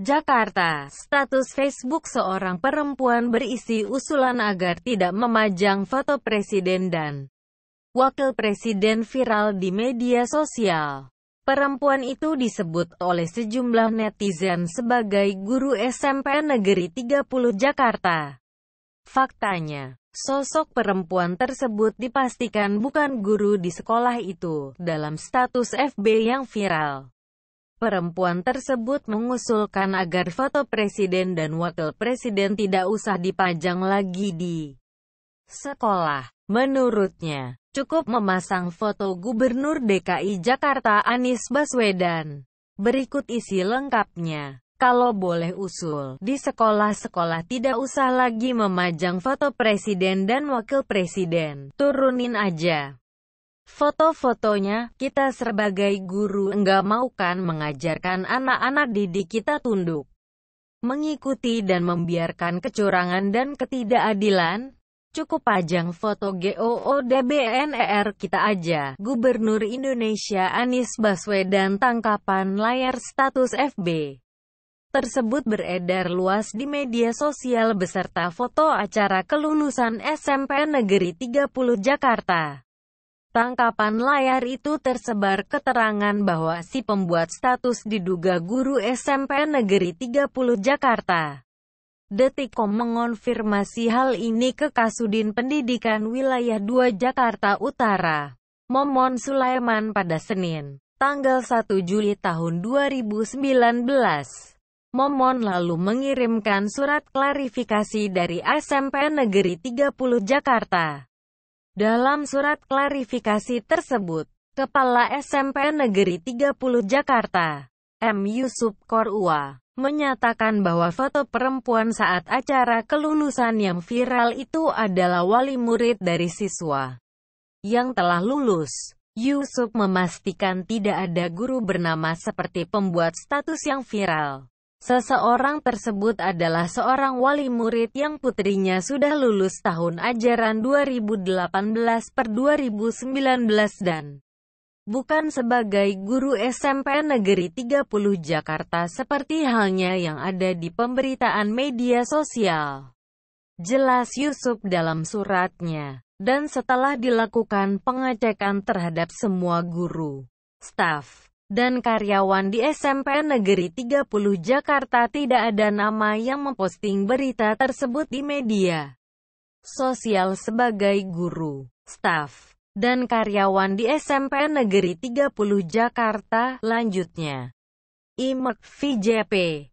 Jakarta, status Facebook seorang perempuan berisi usulan agar tidak memajang foto presiden dan wakil presiden viral di media sosial. Perempuan itu disebut oleh sejumlah netizen sebagai guru SMP Negeri 30 Jakarta. Faktanya, sosok perempuan tersebut dipastikan bukan guru di sekolah itu, dalam status FB yang viral. Perempuan tersebut mengusulkan agar foto presiden dan wakil presiden tidak usah dipajang lagi di sekolah. Menurutnya, cukup memasang foto Gubernur DKI Jakarta Anies Baswedan. Berikut isi lengkapnya. Kalau boleh usul, di sekolah-sekolah tidak usah lagi memajang foto presiden dan wakil presiden. Turunin aja. Foto-fotonya, kita sebagai guru enggak mau kan mengajarkan anak-anak didik kita tunduk, mengikuti dan membiarkan kecurangan dan ketidakadilan. Cukup pajang foto GOODBNER kita aja. Gubernur Indonesia Anies Baswedan tangkapan layar status FB tersebut beredar luas di media sosial beserta foto acara kelulusan SMP Negeri 30 Jakarta tangkapan layar itu tersebar keterangan bahwa si pembuat status diduga guru SMP Negeri 30 Jakarta. Detikom mengonfirmasi hal ini ke Kasudin Pendidikan Wilayah 2 Jakarta Utara, Momon Sulaiman pada Senin, tanggal 1 Juli tahun 2019. Momon lalu mengirimkan surat klarifikasi dari SMP Negeri 30 Jakarta. Dalam surat klarifikasi tersebut, Kepala SMP Negeri 30 Jakarta, M. Yusuf Korua, menyatakan bahwa foto perempuan saat acara kelulusan yang viral itu adalah wali murid dari siswa yang telah lulus. Yusuf memastikan tidak ada guru bernama seperti pembuat status yang viral. Seseorang tersebut adalah seorang wali murid yang putrinya sudah lulus tahun ajaran 2018 per 2019 dan bukan sebagai guru SMP Negeri 30 Jakarta seperti halnya yang ada di pemberitaan media sosial. Jelas Yusuf dalam suratnya, dan setelah dilakukan pengecekan terhadap semua guru, staf, dan karyawan di SMP Negeri 30 Jakarta tidak ada nama yang memposting berita tersebut di media sosial sebagai guru, staf, dan karyawan di SMP Negeri 30 Jakarta. Lanjutnya, Imek VJP